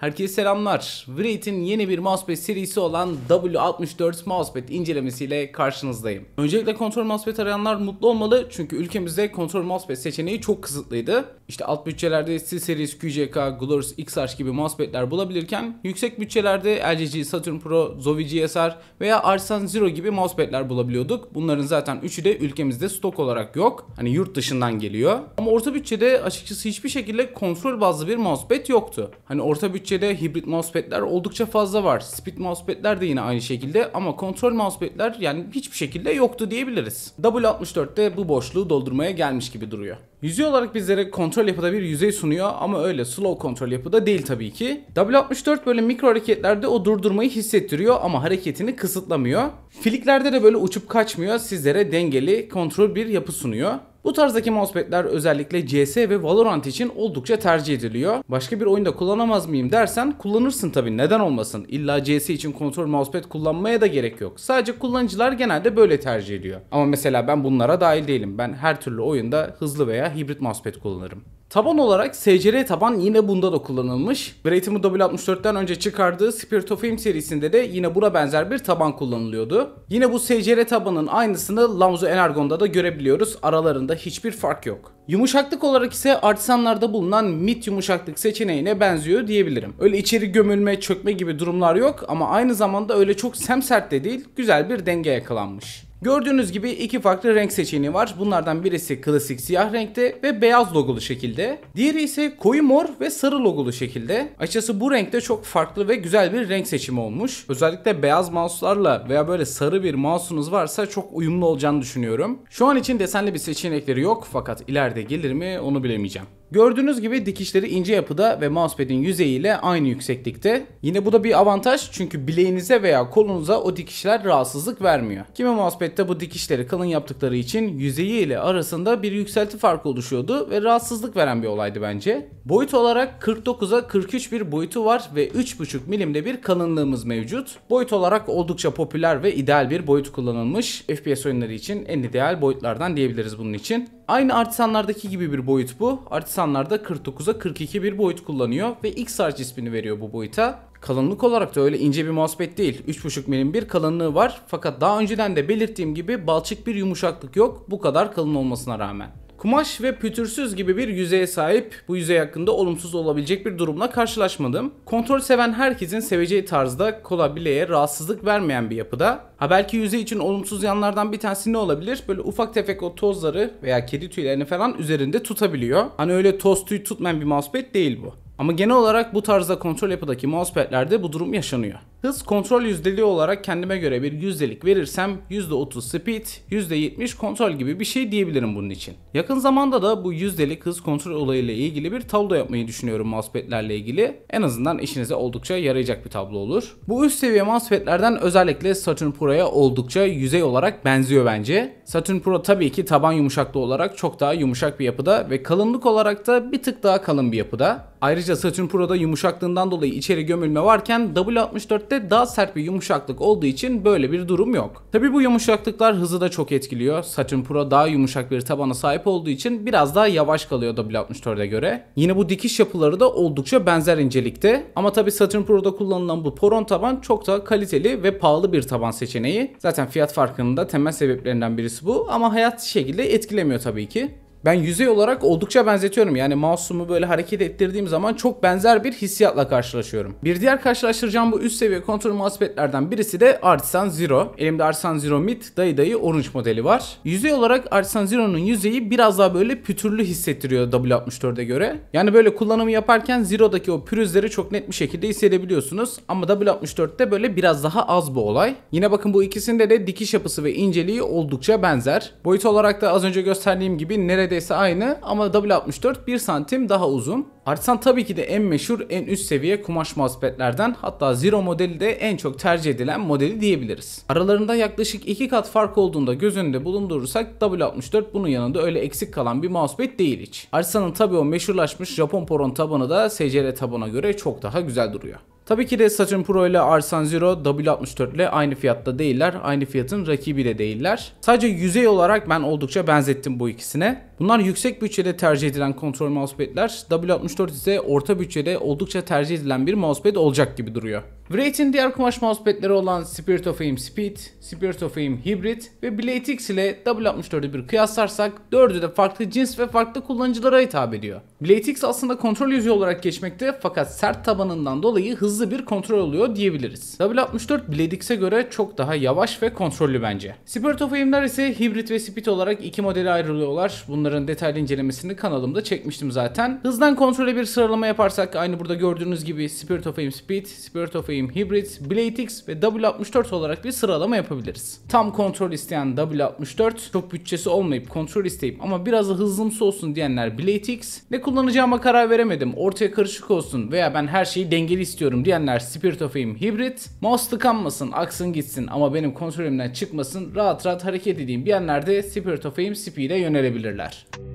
Herkese selamlar. Wraith'in yeni bir mousepad serisi olan W64 mousepad incelemesiyle karşınızdayım. Öncelikle kontrol mousepad arayanlar mutlu olmalı çünkü ülkemizde kontrol mousepad seçeneği çok kısıtlıydı. İşte alt bütçelerde C-Series, QJK, Glorious XR gibi mousepadler bulabilirken yüksek bütçelerde LG Saturn Pro, Zowie GSR veya Arsan Zero gibi mousepadler bulabiliyorduk. Bunların zaten üçü de ülkemizde stok olarak yok. Hani yurt dışından geliyor. Ama orta bütçede açıkçası hiçbir şekilde kontrol bazlı bir mousepad yoktu. Hani orta bütçe bütçede hibrit mousepad'ler oldukça fazla var. Speed mousepad'ler de yine aynı şekilde ama kontrol mousepad'ler yani hiçbir şekilde yoktu diyebiliriz. W64'te bu boşluğu doldurmaya gelmiş gibi duruyor. Yüzey olarak bizlere kontrol yapıda bir yüzey sunuyor ama öyle slow kontrol yapıda değil tabii ki. W64 böyle mikro hareketlerde o durdurmayı hissettiriyor ama hareketini kısıtlamıyor. Filiklerde de böyle uçup kaçmıyor sizlere dengeli kontrol bir yapı sunuyor. Bu tarzdaki mousepad'ler özellikle CS ve Valorant için oldukça tercih ediliyor. Başka bir oyunda kullanamaz mıyım dersen kullanırsın tabi neden olmasın. İlla CS için kontrol mousepad kullanmaya da gerek yok. Sadece kullanıcılar genelde böyle tercih ediyor. Ama mesela ben bunlara dahil değilim. Ben her türlü oyunda hızlı veya hibrit mousepad kullanırım. Taban olarak SCR taban yine bunda da kullanılmış. Bright'in W64'ten önce çıkardığı Spirit of Film serisinde de yine buna benzer bir taban kullanılıyordu. Yine bu SCR tabanın aynısını Lamzo Energon'da da görebiliyoruz. Aralarında arasında hiçbir fark yok. Yumuşaklık olarak ise artisanlarda bulunan mit yumuşaklık seçeneğine benziyor diyebilirim. Öyle içeri gömülme, çökme gibi durumlar yok ama aynı zamanda öyle çok semsert de değil, güzel bir denge yakalanmış. Gördüğünüz gibi iki farklı renk seçeneği var. Bunlardan birisi klasik siyah renkte ve beyaz logolu şekilde. Diğeri ise koyu mor ve sarı logolu şekilde. Açıkçası bu renkte çok farklı ve güzel bir renk seçimi olmuş. Özellikle beyaz mouse'larla veya böyle sarı bir mouse'unuz varsa çok uyumlu olacağını düşünüyorum. Şu an için desenli bir seçenekleri yok fakat ileride gelir mi onu bilemeyeceğim. Gördüğünüz gibi dikişleri ince yapıda ve mousepad'in yüzeyiyle aynı yükseklikte. Yine bu da bir avantaj çünkü bileğinize veya kolunuza o dikişler rahatsızlık vermiyor. Kimi mousepad'de bu dikişleri kalın yaptıkları için yüzeyi ile arasında bir yükselti farkı oluşuyordu ve rahatsızlık veren bir olaydı bence. Boyut olarak 49'a 43 bir boyutu var ve 3.5 milimde bir kalınlığımız mevcut. Boyut olarak oldukça popüler ve ideal bir boyut kullanılmış. FPS oyunları için en ideal boyutlardan diyebiliriz bunun için. Aynı artisanlardaki gibi bir boyut bu. Artisanlarda 49'a 42 bir boyut kullanıyor ve X harç veriyor bu boyuta. Kalınlık olarak da öyle ince bir mousepad değil. 3.5 milim bir kalınlığı var fakat daha önceden de belirttiğim gibi balçık bir yumuşaklık yok bu kadar kalın olmasına rağmen. Kumaş ve pütürsüz gibi bir yüzeye sahip, bu yüzey hakkında olumsuz olabilecek bir durumla karşılaşmadım. Kontrol seven herkesin seveceği tarzda kola bileğe rahatsızlık vermeyen bir yapıda. Ha belki yüzey için olumsuz yanlardan bir tanesi ne olabilir? Böyle ufak tefek o tozları veya kedi tüylerini falan üzerinde tutabiliyor. Hani öyle toz tüy tutmayan bir mousepad değil bu. Ama genel olarak bu tarzda kontrol yapıdaki mousepadlerde bu durum yaşanıyor. Hız kontrol yüzdeliği olarak kendime göre bir yüzdelik verirsem %30 speed, %70 kontrol gibi bir şey diyebilirim bunun için. Yakın zamanda da bu yüzdelik hız kontrol olayıyla ilgili bir tablo yapmayı düşünüyorum mousepad'lerle ilgili. En azından işinize oldukça yarayacak bir tablo olur. Bu üst seviye mousepad'lerden özellikle Saturn Pro'ya oldukça yüzey olarak benziyor bence. Saturn Pro tabii ki taban yumuşaklığı olarak çok daha yumuşak bir yapıda ve kalınlık olarak da bir tık daha kalın bir yapıda. Ayrıca Saturn Pro'da yumuşaklığından dolayı içeri gömülme varken W64 4'te daha sert bir yumuşaklık olduğu için böyle bir durum yok. Tabi bu yumuşaklıklar hızı da çok etkiliyor. Saturn Pro daha yumuşak bir tabana sahip olduğu için biraz daha yavaş kalıyor W64'e göre. Yine bu dikiş yapıları da oldukça benzer incelikte. Ama tabi Saturn Pro'da kullanılan bu poron taban çok daha kaliteli ve pahalı bir taban seçeneği. Zaten fiyat farkının da temel sebeplerinden birisi bu ama hayat şekilde etkilemiyor tabii ki ben yüzey olarak oldukça benzetiyorum. Yani mouse'umu böyle hareket ettirdiğim zaman çok benzer bir hissiyatla karşılaşıyorum. Bir diğer karşılaştıracağım bu üst seviye kontrol mousepad'lerden birisi de Artisan Zero. Elimde Artisan Zero Mid dayı dayı orange modeli var. Yüzey olarak Artisan Zero'nun yüzeyi biraz daha böyle pütürlü hissettiriyor W64'e göre. Yani böyle kullanımı yaparken Zero'daki o pürüzleri çok net bir şekilde hissedebiliyorsunuz. Ama W64'te böyle biraz daha az bu olay. Yine bakın bu ikisinde de dikiş yapısı ve inceliği oldukça benzer. Boyut olarak da az önce gösterdiğim gibi nerede neredeyse aynı ama W64 1 santim daha uzun. Artisan tabii ki de en meşhur en üst seviye kumaş mousepadlerden hatta Zero modeli de en çok tercih edilen modeli diyebiliriz. Aralarında yaklaşık 2 kat fark olduğunda göz önünde bulundurursak W64 bunun yanında öyle eksik kalan bir mousepad değil hiç. Artisan'ın tabii o meşhurlaşmış Japon poron tabanı da SCR tabana göre çok daha güzel duruyor. Tabii ki de Saturn Pro ile Arsan Zero W64 ile aynı fiyatta değiller. Aynı fiyatın rakibi de değiller. Sadece yüzey olarak ben oldukça benzettim bu ikisine. Bunlar yüksek bütçede tercih edilen kontrol mousepad'ler. W64 ise orta bütçede oldukça tercih edilen bir mousepad olacak gibi duruyor. Wraith'in diğer kumaş mousepad'leri olan Spirit of Aim Speed, Spirit of Aim Hybrid ve Blade X ile W64'ü bir kıyaslarsak dördü de farklı cins ve farklı kullanıcılara hitap ediyor. Blade X aslında kontrol yüzüğü olarak geçmekte fakat sert tabanından dolayı hızlı bir kontrol oluyor diyebiliriz. W64 Blade X'e göre çok daha yavaş ve kontrollü bence. Spirit of Aim'ler ise Hybrid ve Speed olarak iki modele ayrılıyorlar. Bunları bunların detaylı incelemesini kanalımda çekmiştim zaten. Hızdan kontrole bir sıralama yaparsak aynı burada gördüğünüz gibi Spirit of Aim Speed, Spirit of Aim Hybrid, Blade X ve W64 olarak bir sıralama yapabiliriz. Tam kontrol isteyen W64, çok bütçesi olmayıp kontrol isteyip ama biraz da hızlımsı olsun diyenler Blade X, ne kullanacağıma karar veremedim, ortaya karışık olsun veya ben her şeyi dengeli istiyorum diyenler Spirit of Aim Hybrid, mouse tıkanmasın, aksın gitsin ama benim kontrolümden çıkmasın, rahat rahat hareket edeyim diyenler de Spirit of Aim Speed'e yönelebilirler. Adiós.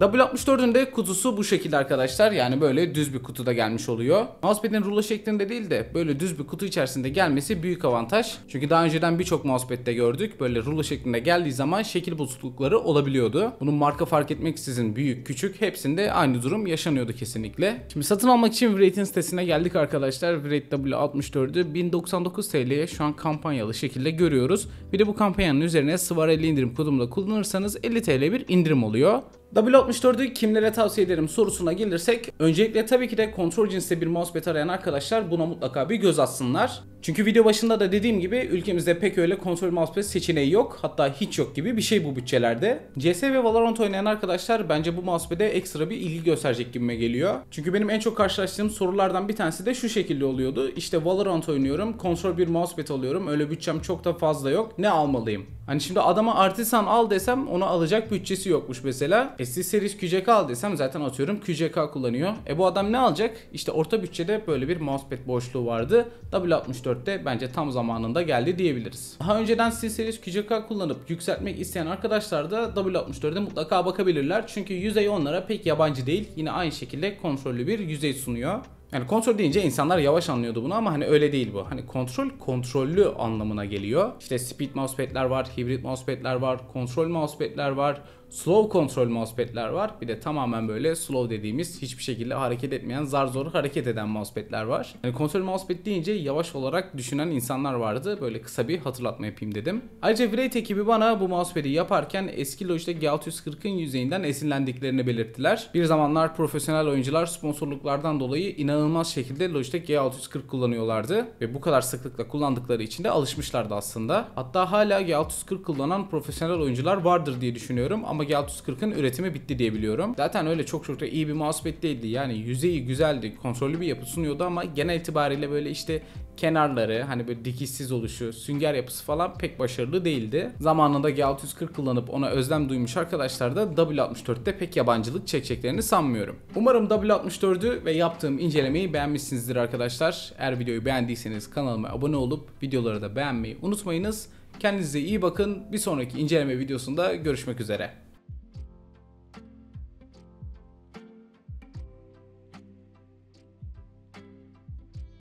W64'ün de kutusu bu şekilde arkadaşlar. Yani böyle düz bir kutuda gelmiş oluyor. Mousepad'in rulo şeklinde değil de böyle düz bir kutu içerisinde gelmesi büyük avantaj. Çünkü daha önceden birçok mousepad'de gördük. Böyle rulo şeklinde geldiği zaman şekil bozuklukları olabiliyordu. Bunun marka fark etmeksizin büyük küçük hepsinde aynı durum yaşanıyordu kesinlikle. Şimdi satın almak için Vrate'in sitesine geldik arkadaşlar. Vrate W64'ü 1099 TL'ye şu an kampanyalı şekilde görüyoruz. Bir de bu kampanyanın üzerine Sıvar 50 indirim kodumla kullanırsanız 50 TL bir indirim oluyor. W64'ü kimlere tavsiye ederim sorusuna gelirsek öncelikle tabii ki de kontrol cinsinde bir mousepad arayan arkadaşlar buna mutlaka bir göz atsınlar. Çünkü video başında da dediğim gibi ülkemizde pek öyle kontrol mousepad seçeneği yok hatta hiç yok gibi bir şey bu bütçelerde. CS ve Valorant oynayan arkadaşlar bence bu mousepad'e ekstra bir ilgi gösterecek gibime geliyor. Çünkü benim en çok karşılaştığım sorulardan bir tanesi de şu şekilde oluyordu. İşte Valorant oynuyorum kontrol bir mousepad alıyorum öyle bütçem çok da fazla yok ne almalıyım? Hani şimdi adama artisan al desem ona alacak bütçesi yokmuş mesela. E, SC Series QCK al desem zaten atıyorum QCK kullanıyor. E bu adam ne alacak? İşte orta bütçede böyle bir mousepad boşluğu vardı. W64'te bence tam zamanında geldi diyebiliriz. Daha önceden SC Series QCK kullanıp yükseltmek isteyen arkadaşlar da W64'e mutlaka bakabilirler. Çünkü yüzey onlara pek yabancı değil. Yine aynı şekilde kontrollü bir yüzey sunuyor. Yani kontrol deyince insanlar yavaş anlıyordu bunu ama hani öyle değil bu. Hani kontrol kontrollü anlamına geliyor. İşte speed mousepad'ler var, hibrit mousepad'ler var, kontrol mousepad'ler var. Slow kontrol mousepad'ler var. Bir de tamamen böyle slow dediğimiz hiçbir şekilde hareket etmeyen, zar zor hareket eden mousepad'ler var. Yani kontrol mousepad deyince yavaş olarak düşünen insanlar vardı. Böyle kısa bir hatırlatma yapayım dedim. Ayrıca Vrate ekibi bana bu mousepad'i yaparken eski Logitech G640'ın yüzeyinden esinlendiklerini belirttiler. Bir zamanlar profesyonel oyuncular sponsorluklardan dolayı inanılmaz şekilde Logitech G640 kullanıyorlardı ve bu kadar sıklıkla kullandıkları için de alışmışlardı aslında. Hatta hala G640 kullanan profesyonel oyuncular vardır diye düşünüyorum ama ama G640'ın üretimi bitti diyebiliyorum. Zaten öyle çok çok da iyi bir mousepad değildi. Yani yüzeyi güzeldi, kontrollü bir yapı sunuyordu ama genel itibariyle böyle işte kenarları hani böyle dikişsiz oluşu, sünger yapısı falan pek başarılı değildi. Zamanında G640 kullanıp ona özlem duymuş arkadaşlar da W64'te pek yabancılık çekeceklerini sanmıyorum. Umarım W64'ü ve yaptığım incelemeyi beğenmişsinizdir arkadaşlar. Eğer videoyu beğendiyseniz kanalıma abone olup videoları da beğenmeyi unutmayınız. Kendinize iyi bakın. Bir sonraki inceleme videosunda görüşmek üzere.